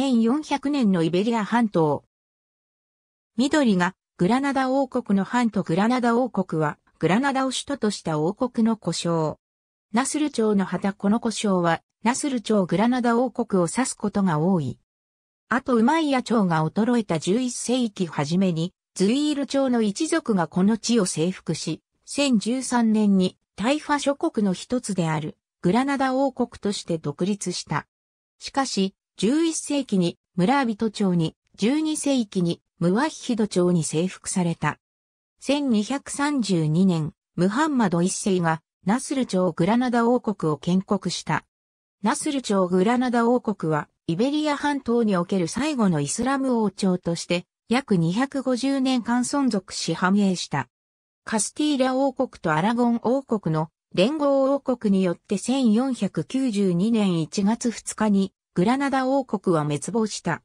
1400年のイベリア半島。緑がグラナダ王国の半とグラナダ王国はグラナダを首都とした王国の故障。ナスル朝の旗この故障はナスル朝グラナダ王国を指すことが多い。あとウマイヤ朝が衰えた11世紀初めにズイール朝の一族がこの地を征服し、1013年にタイファ諸国の一つであるグラナダ王国として独立した。しかし、11世紀に村人町に、12世紀にムワヒヒド町に征服された。1232年、ムハンマド一世がナスル朝グラナダ王国を建国した。ナスル朝グラナダ王国はイベリア半島における最後のイスラム王朝として約250年間存続し繁栄した。カスティーラ王国とアラゴン王国の連合王国によって1492年1月2日にグラナダ王国は滅亡した。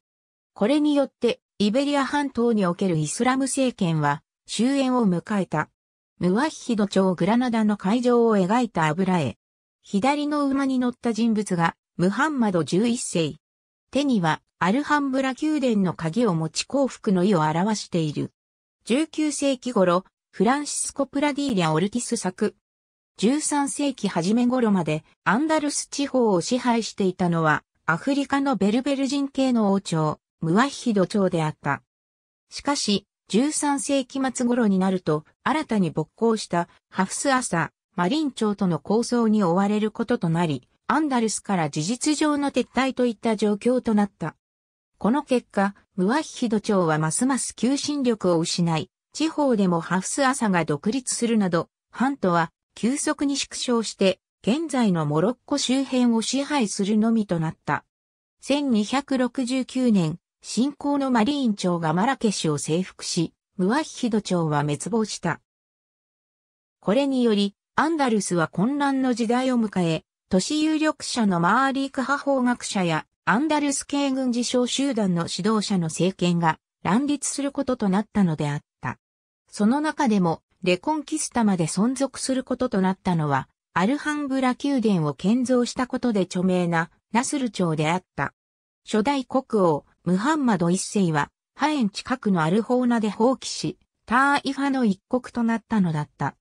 これによって、イベリア半島におけるイスラム政権は終焉を迎えた。ムワッヒド朝グラナダの会場を描いた油絵。左の馬に乗った人物がムハンマド11世。手にはアルハンブラ宮殿の鍵を持ち幸福の意を表している。19世紀頃、フランシスコ・プラディーリャ・オルティス作。13世紀初め頃までアンダルス地方を支配していたのはアフリカのベルベル人系の王朝、ムワッヒド朝であった。しかし、13世紀末頃になると、新たに勃興したハフスアサ、マリン朝との構想に追われることとなり、アンダルスから事実上の撤退といった状況となった。この結果、ムワッヒド朝はますます求心力を失い、地方でもハフスアサが独立するなど、ハントは急速に縮小して現在のモロッコ周辺を支配するのみとなった。1269年、新興のマリーン朝がマラケシュを征服し、ムワヒヒド朝は滅亡した。これにより、アンダルスは混乱の時代を迎え、都市有力者のマーリーク派法学者やアンダルス系軍事小集団の指導者の政権が乱立することとなったのであった。その中でも、レコンキスタまで存続することとなったのは、アルハンブラ宮殿を建造したことで著名なナスル朝であった。初代国王、ムハンマド一世は、ハエン近くのアルホーナで放棄し、ターイファの一国となったのだった。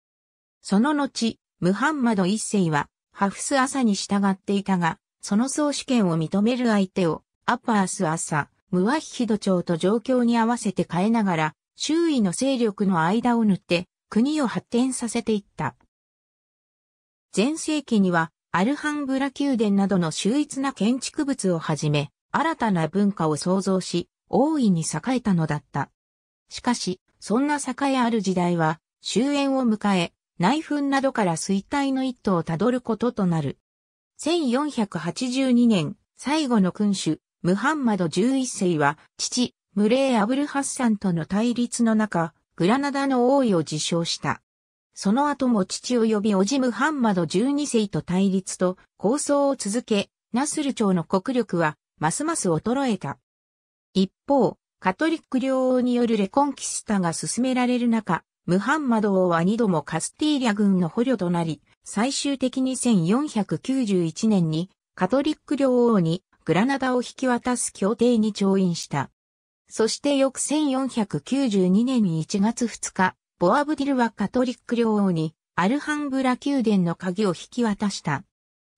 その後、ムハンマド一世は、ハフス朝に従っていたが、その総主権を認める相手を、アパース朝、ムワヒヒド朝と状況に合わせて変えながら、周囲の勢力の間を塗って、国を発展させていった。前世紀にはアルハンブラ宮殿などの秀逸な建築物をはじめ、新たな文化を創造し、大いに栄えたのだった。しかし、そんな栄えある時代は、終焉を迎え、内紛などから衰退の一途をたどることとなる。1482年、最後の君主、ムハンマド11世は、父、ムレー・アブルハッサンとの対立の中、グラナダの王位を自称した。その後も父及びおじムハンマド12世と対立と抗争を続け、ナスル朝の国力はますます衰えた。一方、カトリック領王によるレコンキスタが進められる中、ムハンマド王は二度もカスティーリャ軍の捕虜となり、最終的に1491年にカトリック領王にグラナダを引き渡す協定に調印した。そして翌1492年1月2日、ボアブディルはカトリック領王にアルハンブラ宮殿の鍵を引き渡した。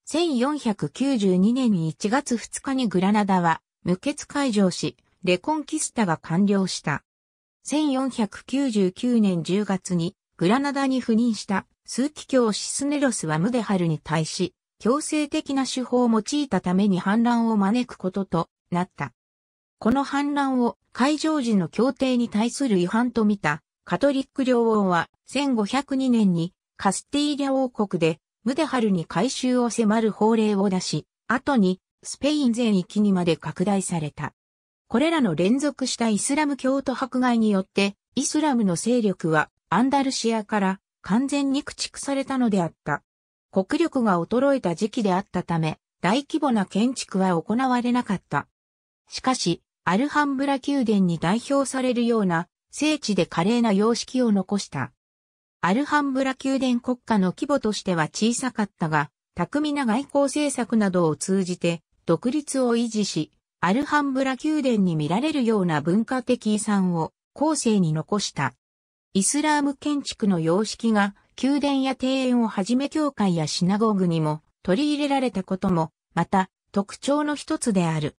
1492年に1月2日にグラナダは無血解場し、レコンキスタが完了した。1499年10月にグラナダに赴任した数奇教シスネロスはムデハルに対し、強制的な手法を用いたために反乱を招くこととなった。この反乱を会場時の協定に対する違反と見たカトリック領王は1502年にカスティーリャ王国でムデハルに改修を迫る法令を出し、後にスペイン全域にまで拡大された。これらの連続したイスラム教徒迫害によって、イスラムの勢力はアンダルシアから完全に駆逐されたのであった。国力が衰えた時期であったため、大規模な建築は行われなかった。しかし、アルハンブラ宮殿に代表されるような聖地で華麗な様式を残した。アルハンブラ宮殿国家の規模としては小さかったが、巧みな外交政策などを通じて独立を維持し、アルハンブラ宮殿に見られるような文化的遺産を後世に残した。イスラーム建築の様式が宮殿や庭園をはじめ教会やシナゴーグにも取り入れられたことも、また特徴の一つである。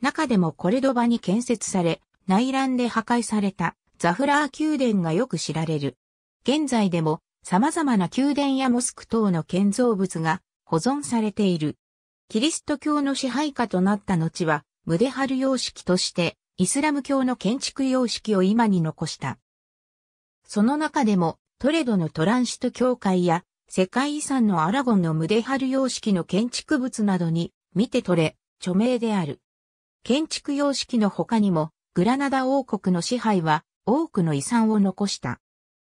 中でもコレドバに建設され、内乱で破壊された。ザフラー宮殿がよく知られる。現在でも様々な宮殿やモスク等の建造物が保存されている。キリスト教の支配下となった後は、ムデハル様式としてイスラム教の建築様式を今に残した。その中でも、トレドのトランシト教会や世界遺産のアラゴンのムデハル様式の建築物などに見て取れ、著名である。建築様式の他にも、グラナダ王国の支配は多くの遺産を残した。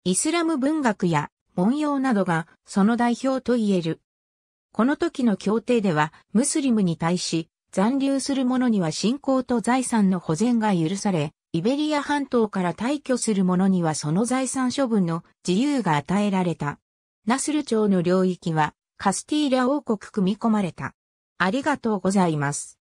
イスラム文学や文様などがその代表と言える。この時の協定では、ムスリムに対し、残留する者には信仰と財産の保全が許され、イベリア半島から退去する者にはその財産処分の自由が与えられた。ナスル朝の領域はカスティーラ王国組み込まれた。ありがとうございます。